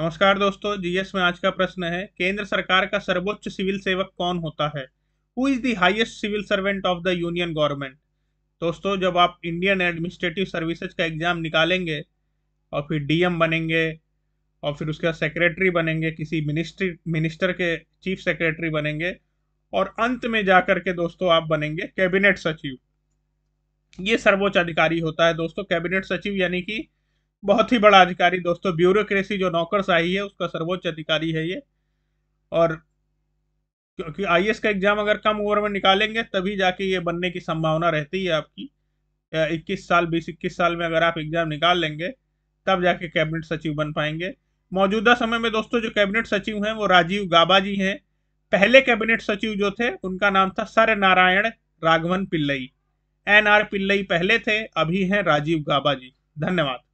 नमस्कार दोस्तों जीएस में आज का प्रश्न है केंद्र सरकार का सर्वोच्च सिविल सेवक कौन होता है who is the highest civil servant of the union government दोस्तों जब आप इंडियन एडमिनिस्ट्रेटिव सर्विसेज का एग्जाम निकालेंगे और फिर डीएम बनेंगे और फिर उसके बाद सेक्रेटरी बनेंगे किसी मिनिस्ट्री मिनिस्टर के चीफ सेक्रेटरी बनेंगे और अंत में जा के दोस्तों आप बनेंगे कैबिनेट सचिव ये सर्वोच्च अधिकारी होता है दोस्तों कैबिनेट सचिव यानी कि बहुत ही बड़ा अधिकारी दोस्तों ब्यूरोक्रेसी जो नौकरशाही है उसका सर्वोच्च अधिकारी है ये और क्योंकि आई का एग्जाम अगर कम उम्र में निकालेंगे तभी जाके ये बनने की संभावना रहती है आपकी इक्कीस साल बीस इक्कीस साल में अगर आप एग्जाम निकाल लेंगे तब जाके कैबिनेट सचिव बन पाएंगे मौजूदा समय में दोस्तों जो कैबिनेट सचिव हैं वो राजीव गाबा जी हैं पहले कैबिनेट सचिव जो थे उनका नाम था sir Narayan Raghavan Pillai N R Pillai पहले थे अभी हैं राजीव गाबा जी धन्यवाद